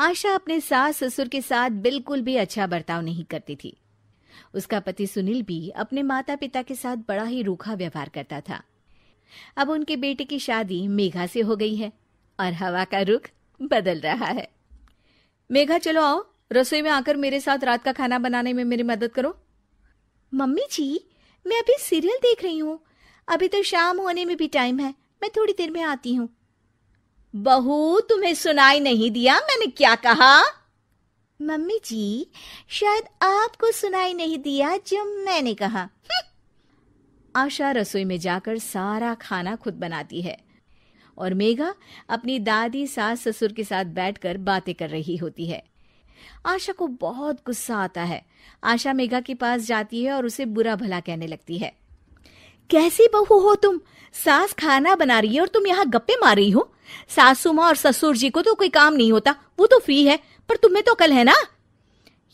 आशा अपने सास ससुर के साथ बिल्कुल भी अच्छा बर्ताव नहीं करती थी उसका पति सुनील भी अपने माता पिता के साथ बड़ा ही रूखा व्यवहार करता था अब उनके बेटे की शादी मेघा से हो गई है और हवा का रुख बदल रहा है मेघा चलो आओ रसोई में आकर मेरे साथ रात का खाना बनाने में मेरी मदद करो मम्मी जी मैं अभी सीरियल देख रही हूँ अभी तो शाम होने में भी टाइम है मैं थोड़ी देर में आती हूँ बहू तुम्हें सुनाई नहीं दिया मैंने क्या कहा मम्मी जी शायद आपको सुनाई नहीं दिया जो मैंने कहा हम्म। आशा रसोई में जाकर सारा खाना खुद बनाती है और मेघा अपनी दादी सास ससुर के साथ बैठकर बातें कर रही होती है आशा को बहुत गुस्सा आता है आशा मेघा के पास जाती है और उसे बुरा भला कहने लगती है कैसी बहू हो तुम सास खाना बना रही है और तुम यहाँ गप्पे मार रही हो सासू माँ और ससुर जी को तो कोई काम नहीं होता वो तो फ्री है पर तुम्हें तो कल है ना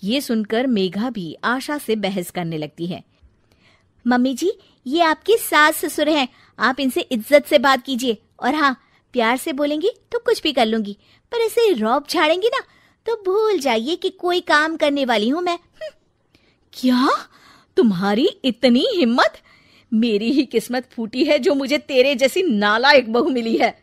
ये सुनकर मेघा भी आशा से बहस करने लगती है मम्मी जी ये आपकी सास ससुर हैं आप इनसे इज्जत से बात कीजिए और हाँ प्यार से बोलेंगी तो कुछ भी कर लूंगी पर ऐसे रौब झाड़ेंगी ना तो भूल जाइए कि कोई काम करने वाली हूँ मैं हम्म। क्या तुम्हारी इतनी हिम्मत मेरी ही किस्मत फूटी है जो मुझे तेरे जैसी नालायक बहू मिली है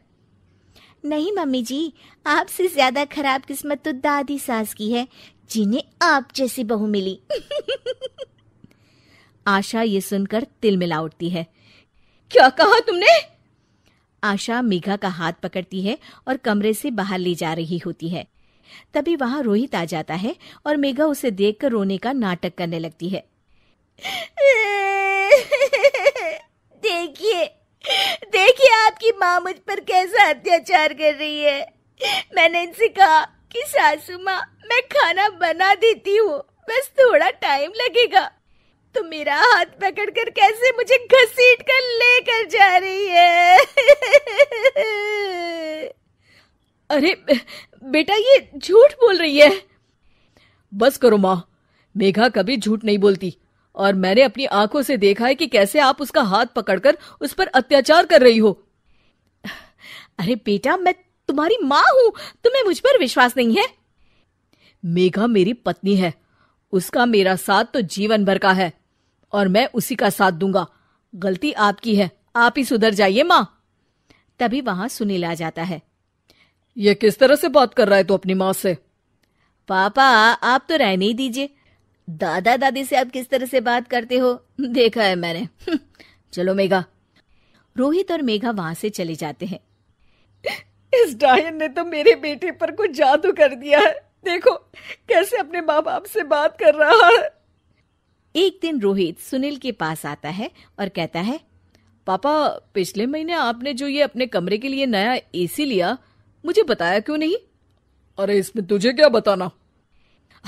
नहीं मम्मी जी आपसे ज्यादा खराब किस्मत तो दादी सास की है जिन्हें आप जैसी बहू मिली आशा ये सुनकर तिल मिला उठती है क्या कहा तुमने आशा मेघा का हाथ पकड़ती है और कमरे से बाहर ले जा रही होती है तभी वहा रोहित आ जाता है और मेघा उसे देखकर रोने का नाटक करने लगती है देखिए देखिए आपकी माँ मुझ पर कैसा अत्याचार कर रही है मैंने इनसे कहा कि सासू माँ मैं खाना बना देती हूँ बस थोड़ा टाइम लगेगा तो मेरा हाथ कर कैसे मुझे घसीट कर लेकर जा रही है अरे बेटा ये झूठ बोल रही है बस करो माँ मेघा कभी झूठ नहीं बोलती और मैंने अपनी आंखों से देखा है कि कैसे आप उसका हाथ पकड़कर उस पर अत्याचार कर रही हो अरे बेटा मैं तुम्हारी माँ हूँ तुम्हें मुझ पर विश्वास नहीं है मेघा मेरी पत्नी है उसका मेरा साथ तो जीवन भर का है और मैं उसी का साथ दूंगा गलती आपकी है आप ही सुधर जाइए माँ तभी वहां सुनील आ जाता है ये किस तरह से बात कर रहा है तो अपनी माँ से पापा आप तो रहने ही दीजिए दादा दादी से आप किस तरह से बात करते हो देखा है मैंने चलो मेघा रोहित और मेघा वहां से चले जाते हैं इस डायन ने तो मेरे बेटे पर कुछ जादू कर दिया है देखो कैसे अपने माँ बाप से बात कर रहा है एक दिन रोहित सुनील के पास आता है और कहता है पापा पिछले महीने आपने जो ये अपने कमरे के लिए नया एसी लिया मुझे बताया क्यों नहीं अरे इसमें तुझे क्या बताना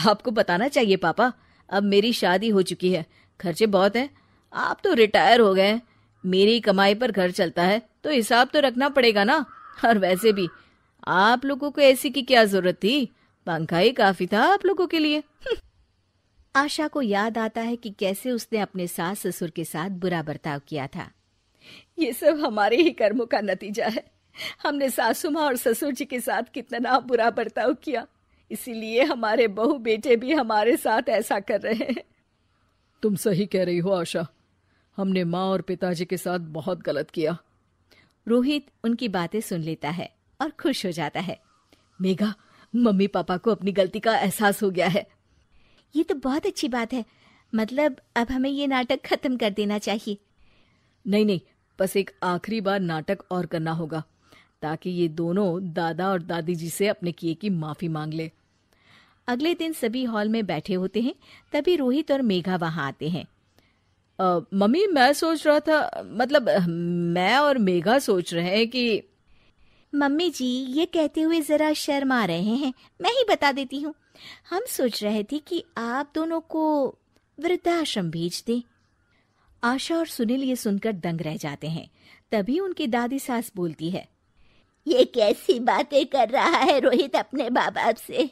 आपको बताना चाहिए पापा अब मेरी शादी हो चुकी है खर्चे बहुत हैं आप तो रिटायर हो गए मेरी कमाई पर घर चलता है तो हिसाब तो रखना पड़ेगा ना और वैसे भी आप लोगों को ऐसी की क्या जरूरत थी पंखा ही काफी था आप लोगों के लिए आशा को याद आता है कि कैसे उसने अपने सास ससुर के साथ बुरा बर्ताव किया था ये सब हमारे ही कर्मों का नतीजा है हमने सासू माँ और ससुर जी के साथ कितना बुरा बर्ताव किया इसीलिए हमारे बहू बेटे भी हमारे साथ ऐसा कर रहे हैं तुम सही कह रही हो आशा हमने माँ और पिताजी के साथ बहुत गलत किया रोहित उनकी बातें सुन लेता है और खुश हो जाता है मेघा मम्मी पापा को अपनी गलती का एहसास हो गया है ये तो बहुत अच्छी बात है मतलब अब हमें ये नाटक खत्म कर देना चाहिए नहीं नहीं बस एक आखिरी बार नाटक और करना होगा ताकि ये दोनों दादा और दादी जी से अपने किए की माफी मांग ले अगले दिन सभी हॉल में बैठे होते हैं तभी रोहित और मेघा वहां आते हैं मम्मी मैं सोच रहा था मतलब मैं और मेघा सोच रहे हैं कि मम्मी जी ये कहते हुए जरा शर्मा रहे हैं मैं ही बता देती हूँ हम सोच रहे थे कि आप दोनों को वृद्धाश्रम भेज दें आशा और सुनील ये सुनकर दंग रह जाते हैं तभी उनकी दादी सास बोलती है ये कैसी बातें कर रहा है रोहित अपने माँ बाप से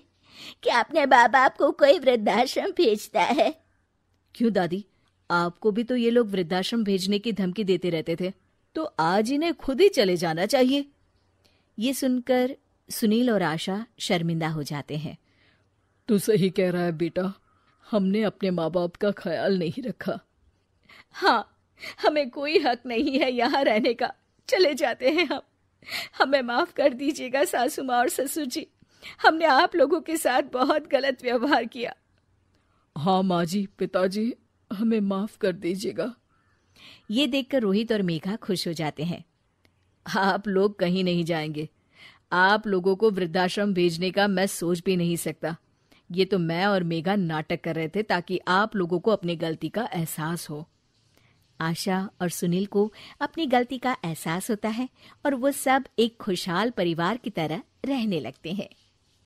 कि अपने माँ बाप को कोई वृद्धाश्रम भेजता है क्यों दादी आपको भी तो ये लोग वृद्धाश्रम भेजने की धमकी देते रहते थे तो आज इन्हें खुद ही चले जाना चाहिए ये सुनकर सुनील और आशा शर्मिंदा हो जाते हैं तू सही कह रहा है बेटा हमने अपने माँ बाप का ख्याल नहीं रखा हाँ हमें कोई हक नहीं है यहाँ रहने का चले जाते हैं हम हमें माफ कर दीजिएगा सासू माँ और ससुर जी हमने आप लोगों के साथ बहुत गलत व्यवहार किया हाँ माँ जी पिताजी हमें माफ कर दीजिएगा ये देखकर रोहित और मेघा खुश हो जाते हैं आप लोग कहीं नहीं जाएंगे आप लोगों को वृद्धाश्रम भेजने का मैं सोच भी नहीं सकता ये तो मैं और मेघा नाटक कर रहे थे ताकि आप लोगों को अपनी गलती का एहसास हो आशा और सुनील को अपनी गलती का एहसास होता है और वो सब एक खुशहाल परिवार की तरह रहने लगते हैं